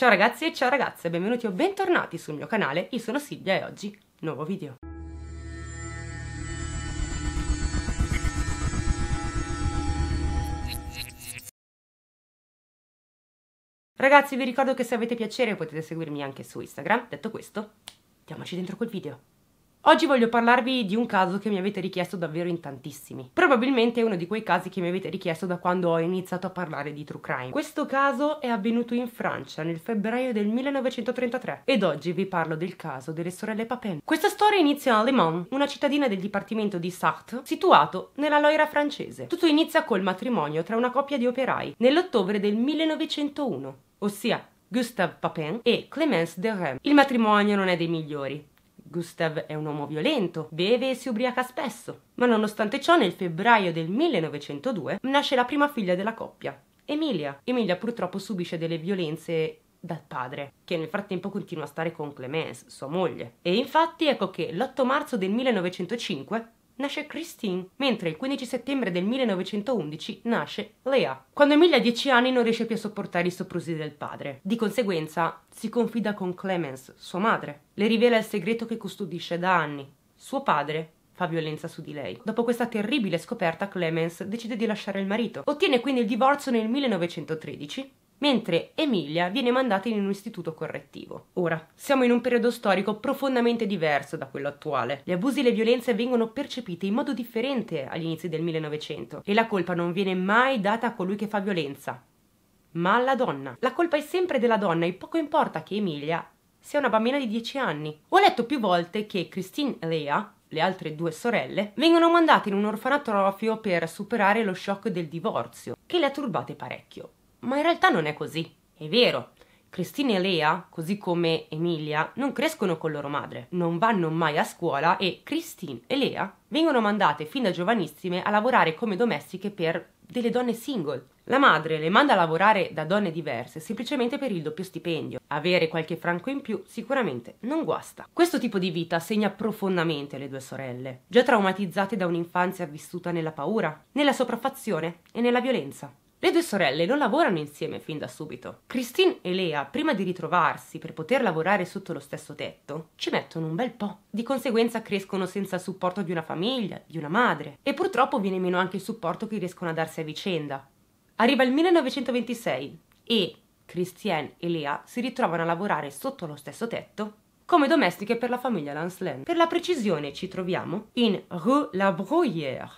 Ciao ragazzi e ciao ragazze, benvenuti o bentornati sul mio canale, io sono Silvia e oggi nuovo video. Ragazzi vi ricordo che se avete piacere potete seguirmi anche su Instagram, detto questo, diamoci dentro col video. Oggi voglio parlarvi di un caso che mi avete richiesto davvero in tantissimi. Probabilmente è uno di quei casi che mi avete richiesto da quando ho iniziato a parlare di true crime. Questo caso è avvenuto in Francia nel febbraio del 1933 ed oggi vi parlo del caso delle sorelle Papin. Questa storia inizia a Le Mans, una cittadina del dipartimento di Sarthe, situato nella Loira francese. Tutto inizia col matrimonio tra una coppia di operai nell'ottobre del 1901, ossia Gustave Papin e Clémence de Rem. Il matrimonio non è dei migliori. Gustav è un uomo violento, beve e si ubriaca spesso. Ma nonostante ciò, nel febbraio del 1902 nasce la prima figlia della coppia, Emilia. Emilia purtroppo subisce delle violenze dal padre, che nel frattempo continua a stare con Clemence, sua moglie. E infatti ecco che l'8 marzo del 1905 nasce Christine, mentre il 15 settembre del 1911 nasce Lea. Quando Emilia ha 10 anni non riesce più a sopportare i soprusi del padre. Di conseguenza si confida con Clemens, sua madre. Le rivela il segreto che custodisce da anni. Suo padre fa violenza su di lei. Dopo questa terribile scoperta Clemens decide di lasciare il marito. Ottiene quindi il divorzio nel 1913 mentre Emilia viene mandata in un istituto correttivo. Ora, siamo in un periodo storico profondamente diverso da quello attuale. Gli abusi e le violenze vengono percepiti in modo differente agli inizi del 1900 e la colpa non viene mai data a colui che fa violenza, ma alla donna. La colpa è sempre della donna e poco importa che Emilia sia una bambina di 10 anni. Ho letto più volte che Christine e Lea, le altre due sorelle, vengono mandate in un orfanatrofio per superare lo shock del divorzio, che le ha turbate parecchio. Ma in realtà non è così. È vero, Cristina e Lea, così come Emilia, non crescono con loro madre, non vanno mai a scuola e Christine e Lea vengono mandate fin da giovanissime a lavorare come domestiche per delle donne single. La madre le manda a lavorare da donne diverse semplicemente per il doppio stipendio. Avere qualche franco in più sicuramente non guasta. Questo tipo di vita segna profondamente le due sorelle, già traumatizzate da un'infanzia vissuta nella paura, nella sopraffazione e nella violenza. Le due sorelle non lavorano insieme fin da subito. Christine e Lea, prima di ritrovarsi per poter lavorare sotto lo stesso tetto, ci mettono un bel po'. Di conseguenza crescono senza il supporto di una famiglia, di una madre, e purtroppo viene meno anche il supporto che riescono a darsi a vicenda. Arriva il 1926 e Christine e Lea si ritrovano a lavorare sotto lo stesso tetto come domestiche per la famiglia Lancelin. Per la precisione ci troviamo in Rue La Bruyère,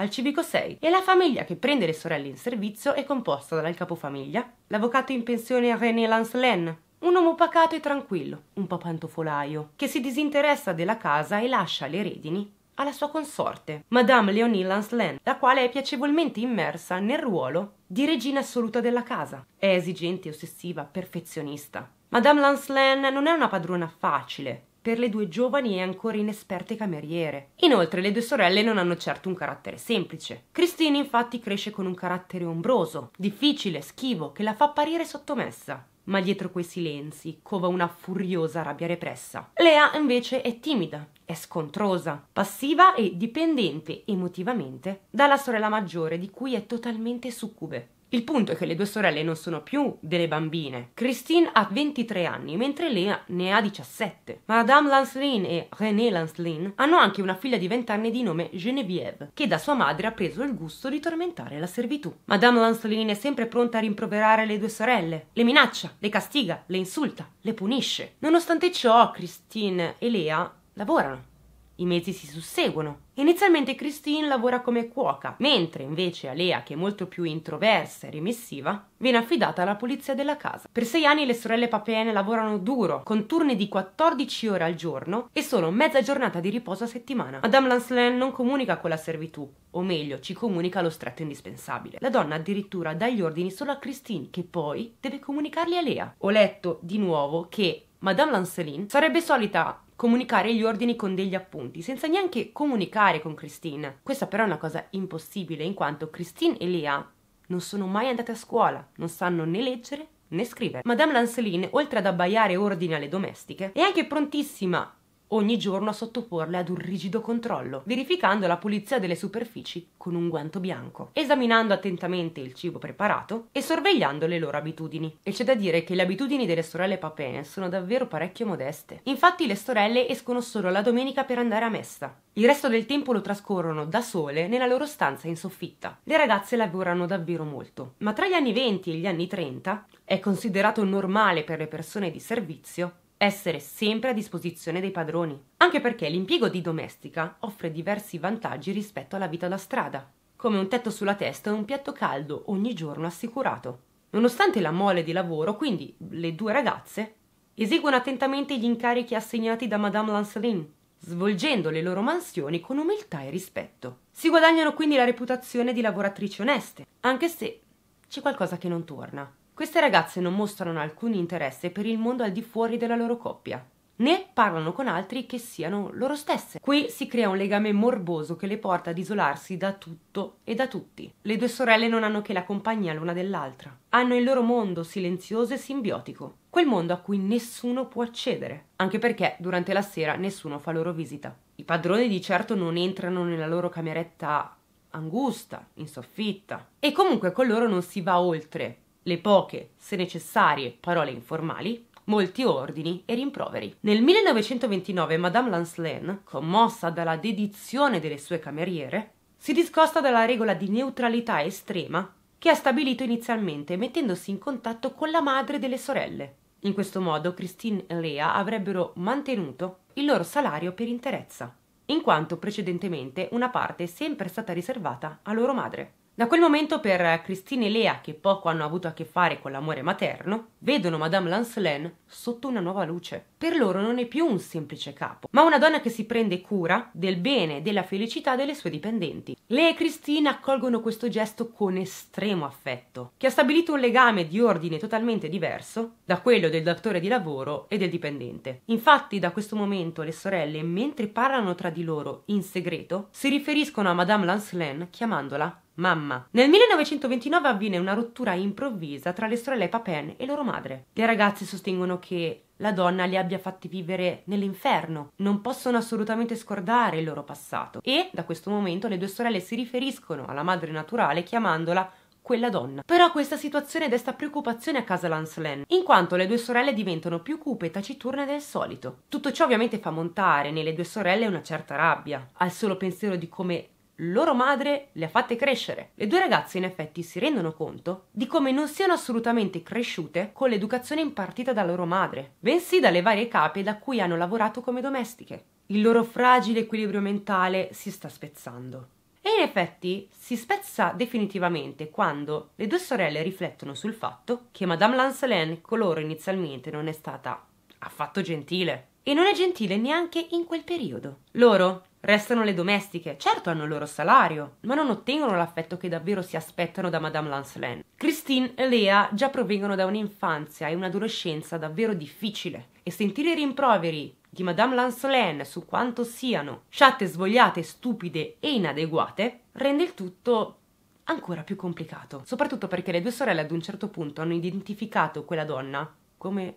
al civico 6 e la famiglia che prende le sorelle in servizio è composta dal capofamiglia, l'avvocato in pensione René Lancelin, un uomo pacato e tranquillo, un po' pantofolaio, che si disinteressa della casa e lascia le redini alla sua consorte, Madame Leonie Lancelin, la quale è piacevolmente immersa nel ruolo di regina assoluta della casa. È esigente, ossessiva, perfezionista. Madame Lancelin non è una padrona facile, per le due giovani e ancora inesperte cameriere. Inoltre le due sorelle non hanno certo un carattere semplice. Christine infatti cresce con un carattere ombroso, difficile, schivo, che la fa apparire sottomessa. Ma dietro quei silenzi cova una furiosa rabbia repressa. Lea invece è timida, è scontrosa, passiva e dipendente emotivamente dalla sorella maggiore di cui è totalmente succube. Il punto è che le due sorelle non sono più delle bambine. Christine ha 23 anni, mentre Lea ne ha 17. Madame Lancelin e René Lancelin hanno anche una figlia di 20 anni di nome Geneviève, che da sua madre ha preso il gusto di tormentare la servitù. Madame Lancelin è sempre pronta a rimproverare le due sorelle, le minaccia, le castiga, le insulta, le punisce. Nonostante ciò, Christine e Lea lavorano i mesi si susseguono. Inizialmente Christine lavora come cuoca, mentre invece Alea, che è molto più introversa e remissiva, viene affidata alla pulizia della casa. Per sei anni le sorelle Papin lavorano duro, con turni di 14 ore al giorno e solo mezza giornata di riposo a settimana. Madame Lancelin non comunica con la servitù, o meglio, ci comunica lo stretto indispensabile. La donna addirittura dà gli ordini solo a Christine, che poi deve comunicarli a Lea. Ho letto di nuovo che Madame Lancelin sarebbe solita comunicare gli ordini con degli appunti, senza neanche comunicare con Christine. Questa però è una cosa impossibile, in quanto Christine e Lea non sono mai andate a scuola, non sanno né leggere né scrivere. Madame Lanceline, oltre ad abbaiare ordini alle domestiche, è anche prontissima ogni giorno a sottoporle ad un rigido controllo, verificando la pulizia delle superfici con un guanto bianco, esaminando attentamente il cibo preparato e sorvegliando le loro abitudini. E c'è da dire che le abitudini delle sorelle papene sono davvero parecchio modeste. Infatti le sorelle escono solo la domenica per andare a messa. Il resto del tempo lo trascorrono da sole nella loro stanza in soffitta. Le ragazze lavorano davvero molto, ma tra gli anni 20 e gli anni 30 è considerato normale per le persone di servizio essere sempre a disposizione dei padroni, anche perché l'impiego di domestica offre diversi vantaggi rispetto alla vita da strada, come un tetto sulla testa e un piatto caldo ogni giorno assicurato. Nonostante la mole di lavoro, quindi le due ragazze eseguono attentamente gli incarichi assegnati da Madame Lancelin, svolgendo le loro mansioni con umiltà e rispetto. Si guadagnano quindi la reputazione di lavoratrici oneste, anche se c'è qualcosa che non torna. Queste ragazze non mostrano alcun interesse per il mondo al di fuori della loro coppia né parlano con altri che siano loro stesse. Qui si crea un legame morboso che le porta ad isolarsi da tutto e da tutti. Le due sorelle non hanno che la compagnia l'una dell'altra. Hanno il loro mondo silenzioso e simbiotico, quel mondo a cui nessuno può accedere, anche perché durante la sera nessuno fa loro visita. I padroni di certo non entrano nella loro cameretta angusta, in soffitta, e comunque con loro non si va oltre le poche, se necessarie, parole informali, molti ordini e rimproveri. Nel 1929 Madame Lancelin, commossa dalla dedizione delle sue cameriere, si discosta dalla regola di neutralità estrema che ha stabilito inizialmente mettendosi in contatto con la madre delle sorelle. In questo modo Christine e Lea avrebbero mantenuto il loro salario per interezza, in quanto precedentemente una parte è sempre stata riservata a loro madre. Da quel momento per Christine e Lea, che poco hanno avuto a che fare con l'amore materno, vedono Madame Lancelin sotto una nuova luce per loro non è più un semplice capo, ma una donna che si prende cura del bene, e della felicità delle sue dipendenti. Lei e Christine accolgono questo gesto con estremo affetto, che ha stabilito un legame di ordine totalmente diverso da quello del datore di lavoro e del dipendente. Infatti, da questo momento le sorelle, mentre parlano tra di loro in segreto, si riferiscono a Madame Lancelin chiamandola Mamma. Nel 1929 avviene una rottura improvvisa tra le sorelle Papin e loro madre. Le ragazze sostengono che la donna li abbia fatti vivere nell'inferno. Non possono assolutamente scordare il loro passato. E da questo momento le due sorelle si riferiscono alla madre naturale chiamandola quella donna. Però questa situazione desta preoccupazione a casa Lanslen, in quanto le due sorelle diventano più cupe e taciturne del solito. Tutto ciò ovviamente fa montare nelle due sorelle una certa rabbia, al solo pensiero di come loro madre le ha fatte crescere. Le due ragazze in effetti si rendono conto di come non siano assolutamente cresciute con l'educazione impartita da loro madre, bensì dalle varie cape da cui hanno lavorato come domestiche. Il loro fragile equilibrio mentale si sta spezzando. E in effetti si spezza definitivamente quando le due sorelle riflettono sul fatto che Madame Lancelin con loro inizialmente non è stata affatto gentile. E non è gentile neanche in quel periodo. Loro restano le domestiche, certo hanno il loro salario, ma non ottengono l'affetto che davvero si aspettano da Madame Lancelin. Christine e Lea già provengono da un'infanzia e un'adolescenza davvero difficile e sentire i rimproveri di Madame Lancelin su quanto siano sciatte, svogliate, stupide e inadeguate rende il tutto ancora più complicato, soprattutto perché le due sorelle ad un certo punto hanno identificato quella donna come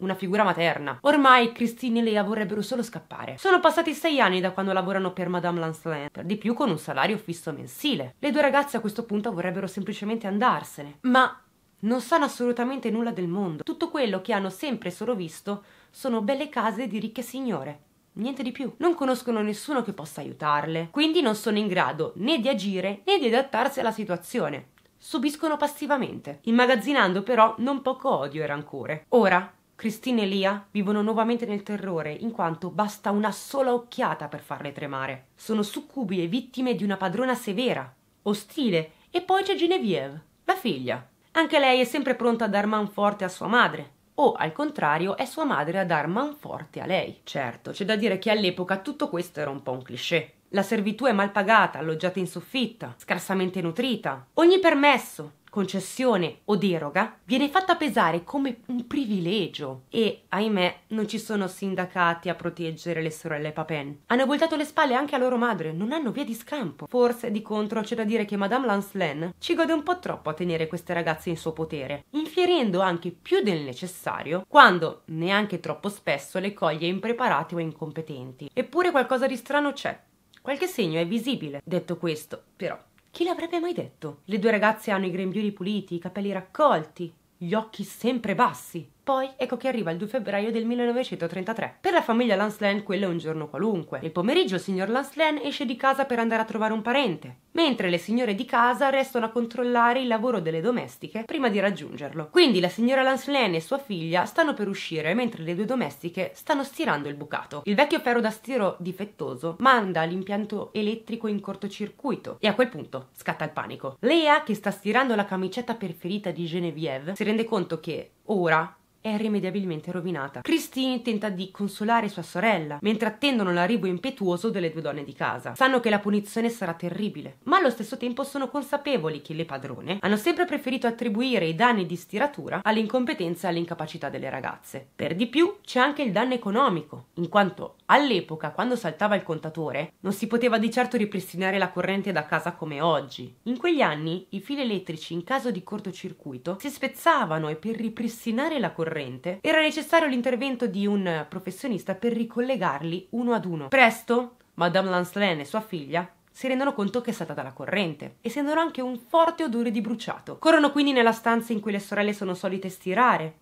una figura materna. Ormai Christine e Lea vorrebbero solo scappare. Sono passati sei anni da quando lavorano per Madame Lancelin, per di più con un salario fisso mensile. Le due ragazze a questo punto vorrebbero semplicemente andarsene, ma non sanno assolutamente nulla del mondo. Tutto quello che hanno sempre solo visto sono belle case di ricche signore. Niente di più. Non conoscono nessuno che possa aiutarle, quindi non sono in grado né di agire né di adattarsi alla situazione subiscono passivamente, immagazzinando però non poco odio e rancore. Ora, Cristina e Lia vivono nuovamente nel terrore, in quanto basta una sola occhiata per farle tremare. Sono succubi e vittime di una padrona severa, ostile, e poi c'è Genevieve, la figlia. Anche lei è sempre pronta a dar man forte a sua madre, o al contrario è sua madre a dar man forte a lei. Certo, c'è da dire che all'epoca tutto questo era un po' un cliché. La servitù è mal pagata, alloggiata in soffitta, scarsamente nutrita. Ogni permesso, concessione o deroga viene fatta pesare come un privilegio e, ahimè, non ci sono sindacati a proteggere le sorelle Papin. Hanno voltato le spalle anche a loro madre, non hanno via di scampo. Forse, di contro, c'è da dire che Madame Lancelin ci gode un po' troppo a tenere queste ragazze in suo potere, infierendo anche più del necessario quando, neanche troppo spesso, le coglie impreparate o incompetenti. Eppure qualcosa di strano c'è. Qualche segno è visibile. Detto questo, però, chi l'avrebbe mai detto? Le due ragazze hanno i grembiuli puliti, i capelli raccolti, gli occhi sempre bassi. Poi ecco che arriva il 2 febbraio del 1933. Per la famiglia Lanslan quello è un giorno qualunque. Il pomeriggio il signor Lanslan esce di casa per andare a trovare un parente mentre le signore di casa restano a controllare il lavoro delle domestiche prima di raggiungerlo. Quindi la signora Lanslane e sua figlia stanno per uscire mentre le due domestiche stanno stirando il bucato. Il vecchio ferro da stiro difettoso manda l'impianto elettrico in cortocircuito e a quel punto scatta il panico. Lea, che sta stirando la camicetta preferita di Genevieve, si rende conto che ora è irrimediabilmente rovinata. Christine tenta di consolare sua sorella, mentre attendono l'arrivo impetuoso delle due donne di casa. Sanno che la punizione sarà terribile, ma allo stesso tempo sono consapevoli che le padrone hanno sempre preferito attribuire i danni di stiratura all'incompetenza e all'incapacità delle ragazze. Per di più c'è anche il danno economico, in quanto all'epoca, quando saltava il contatore, non si poteva di certo ripristinare la corrente da casa come oggi. In quegli anni i fili elettrici in caso di cortocircuito si spezzavano e per ripristinare la corrente corrente, era necessario l'intervento di un professionista per ricollegarli uno ad uno. Presto, Madame Lancelin e sua figlia si rendono conto che è stata dalla corrente e sentono anche un forte odore di bruciato. Corrono quindi nella stanza in cui le sorelle sono solite stirare,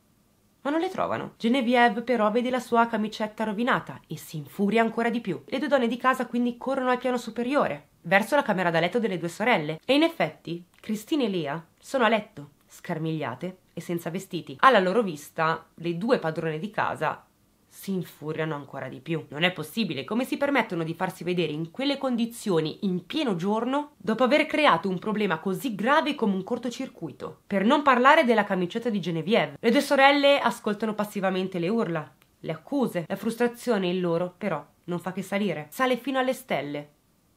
ma non le trovano. Genevieve però vede la sua camicetta rovinata e si infuria ancora di più. Le due donne di casa quindi corrono al piano superiore, verso la camera da letto delle due sorelle. E in effetti, Cristina e Lea sono a letto scarmigliate e senza vestiti. Alla loro vista, le due padrone di casa si infuriano ancora di più. Non è possibile come si permettono di farsi vedere in quelle condizioni in pieno giorno dopo aver creato un problema così grave come un cortocircuito. Per non parlare della camicetta di Genevieve. Le due sorelle ascoltano passivamente le urla, le accuse, la frustrazione in loro però non fa che salire. Sale fino alle stelle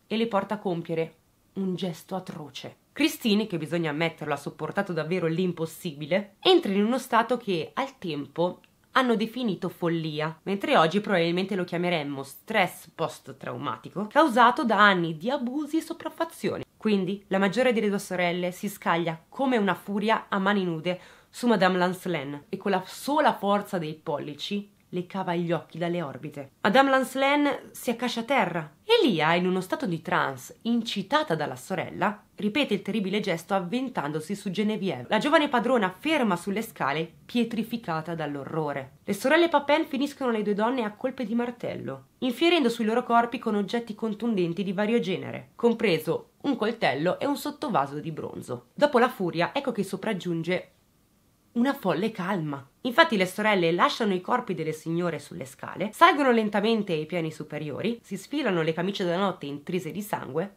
e le porta a compiere un gesto atroce. Cristini, che bisogna ammetterlo ha sopportato davvero l'impossibile, entra in uno stato che al tempo hanno definito follia, mentre oggi probabilmente lo chiameremmo stress post-traumatico, causato da anni di abusi e sopraffazioni. Quindi la maggiore delle due sorelle si scaglia come una furia a mani nude su Madame Lancelin e con la sola forza dei pollici le cava gli occhi dalle orbite. Madame Lancelin si accascia a terra. Elia, in uno stato di trance, incitata dalla sorella, ripete il terribile gesto avventandosi su Genevieve. La giovane padrona ferma sulle scale, pietrificata dall'orrore. Le sorelle Papin finiscono le due donne a colpe di martello, infierendo sui loro corpi con oggetti contundenti di vario genere, compreso un coltello e un sottovaso di bronzo. Dopo la furia, ecco che sopraggiunge una folle calma. Infatti le sorelle lasciano i corpi delle signore sulle scale, salgono lentamente ai piani superiori, si sfilano le camicie da notte intrise di sangue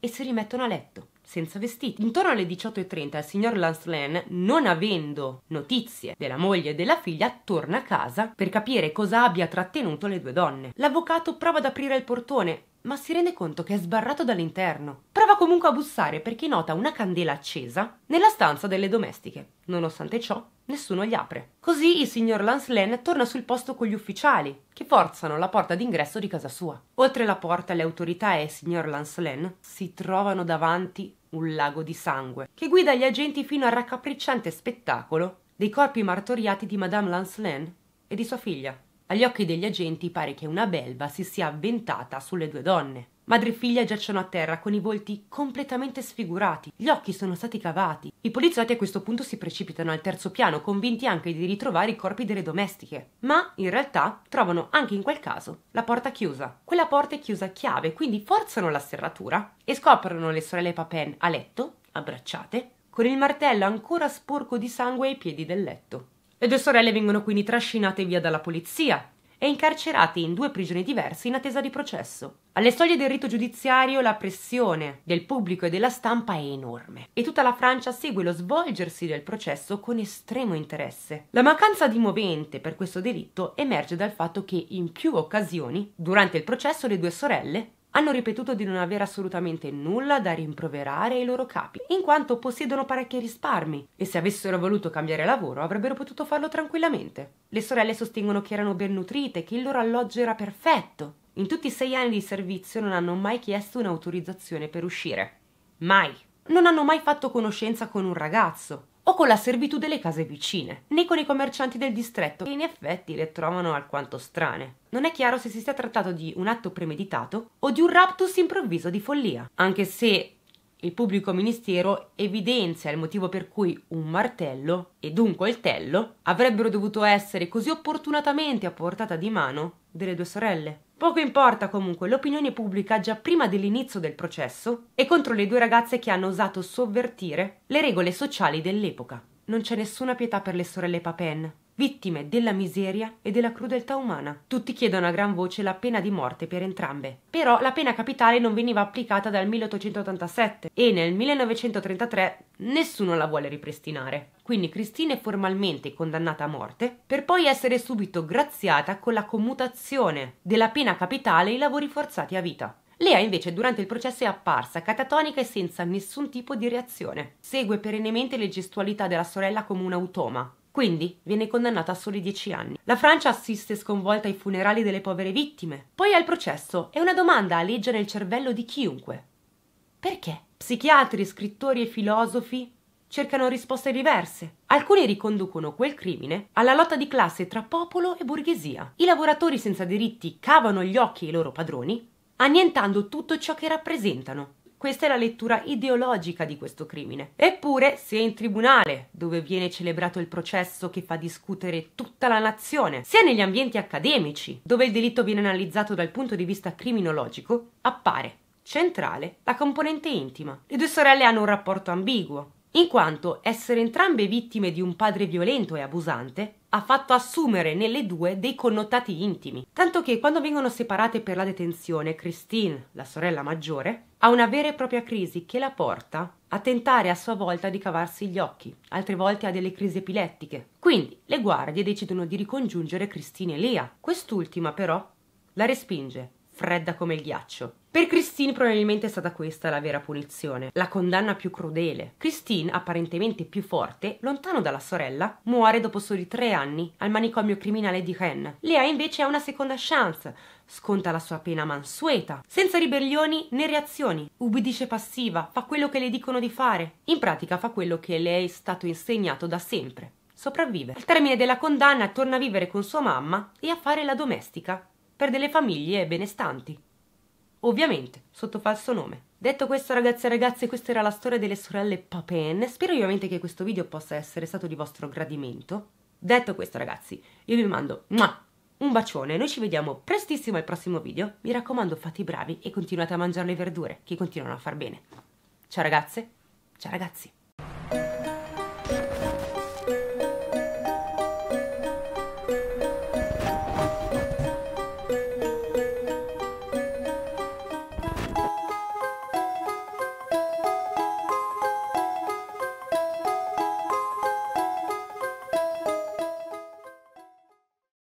e si rimettono a letto, senza vestiti. Intorno alle 18.30 il signor Lancelin, non avendo notizie della moglie e della figlia, torna a casa per capire cosa abbia trattenuto le due donne. L'avvocato prova ad aprire il portone, ma si rende conto che è sbarrato dall'interno. Prova comunque a bussare perché nota una candela accesa nella stanza delle domestiche. Nonostante ciò, nessuno gli apre. Così il signor Lancelin torna sul posto con gli ufficiali, che forzano la porta d'ingresso di casa sua. Oltre la porta, le autorità e il signor Lancelin si trovano davanti un lago di sangue, che guida gli agenti fino al raccapricciante spettacolo dei corpi martoriati di Madame Lancelin e di sua figlia. Agli occhi degli agenti pare che una belva si sia avventata sulle due donne. Madre e figlia giacciono a terra con i volti completamente sfigurati, gli occhi sono stati cavati. I poliziotti a questo punto si precipitano al terzo piano, convinti anche di ritrovare i corpi delle domestiche. Ma in realtà trovano anche in quel caso la porta chiusa. Quella porta è chiusa a chiave, quindi forzano la serratura e scoprono le sorelle Papin a letto, abbracciate, con il martello ancora sporco di sangue ai piedi del letto. Le due sorelle vengono quindi trascinate via dalla polizia e incarcerate in due prigioni diverse in attesa di processo. Alle soglie del rito giudiziario la pressione del pubblico e della stampa è enorme e tutta la Francia segue lo svolgersi del processo con estremo interesse. La mancanza di movente per questo delitto emerge dal fatto che in più occasioni, durante il processo, le due sorelle hanno ripetuto di non avere assolutamente nulla da rimproverare ai loro capi, in quanto possiedono parecchi risparmi e se avessero voluto cambiare lavoro avrebbero potuto farlo tranquillamente. Le sorelle sostengono che erano ben nutrite, che il loro alloggio era perfetto. In tutti i sei anni di servizio non hanno mai chiesto un'autorizzazione per uscire. Mai. Non hanno mai fatto conoscenza con un ragazzo o con la servitù delle case vicine, né con i commercianti del distretto, che in effetti le trovano alquanto strane. Non è chiaro se si sia trattato di un atto premeditato o di un raptus improvviso di follia, anche se il pubblico ministero evidenzia il motivo per cui un martello, e un coltello avrebbero dovuto essere così opportunatamente a portata di mano delle due sorelle. Poco importa comunque l'opinione pubblica già prima dell'inizio del processo è contro le due ragazze che hanno osato sovvertire le regole sociali dell'epoca. Non c'è nessuna pietà per le sorelle Papen, vittime della miseria e della crudeltà umana. Tutti chiedono a gran voce la pena di morte per entrambe. Però la pena capitale non veniva applicata dal 1887 e nel 1933 nessuno la vuole ripristinare quindi Cristina è formalmente condannata a morte, per poi essere subito graziata con la commutazione della pena capitale e i lavori forzati a vita. Lea invece durante il processo è apparsa catatonica e senza nessun tipo di reazione. Segue perennemente le gestualità della sorella come un automa. Quindi viene condannata a soli dieci anni. La Francia assiste sconvolta ai funerali delle povere vittime. Poi al processo è una domanda a aleggia nel cervello di chiunque. Perché? Psichiatri, scrittori e filosofi cercano risposte diverse. Alcuni riconducono quel crimine alla lotta di classe tra popolo e borghesia. I lavoratori senza diritti cavano gli occhi ai loro padroni, annientando tutto ciò che rappresentano. Questa è la lettura ideologica di questo crimine. Eppure, sia in tribunale, dove viene celebrato il processo che fa discutere tutta la nazione, sia negli ambienti accademici, dove il delitto viene analizzato dal punto di vista criminologico, appare centrale la componente intima. Le due sorelle hanno un rapporto ambiguo, in quanto essere entrambe vittime di un padre violento e abusante ha fatto assumere nelle due dei connotati intimi, tanto che quando vengono separate per la detenzione, Christine, la sorella maggiore, ha una vera e propria crisi che la porta a tentare a sua volta di cavarsi gli occhi, altre volte ha delle crisi epilettiche. Quindi le guardie decidono di ricongiungere Christine e Lia. Quest'ultima però la respinge fredda come il ghiaccio. Per Christine probabilmente è stata questa la vera punizione, la condanna più crudele. Christine, apparentemente più forte, lontano dalla sorella, muore dopo soli tre anni al manicomio criminale di Ren. Lea invece ha una seconda chance, sconta la sua pena mansueta, senza ribellioni né reazioni, ubbidisce passiva, fa quello che le dicono di fare, in pratica fa quello che le è stato insegnato da sempre. Sopravvive. Al termine della condanna torna a vivere con sua mamma e a fare la domestica per delle famiglie benestanti. Ovviamente, sotto falso nome. Detto questo ragazzi e ragazze, questa era la storia delle sorelle Papen. Spero ovviamente che questo video possa essere stato di vostro gradimento. Detto questo ragazzi, io vi mando un bacione, noi ci vediamo prestissimo al prossimo video. Mi raccomando fate i bravi e continuate a mangiare le verdure che continuano a far bene. Ciao ragazze, ciao ragazzi.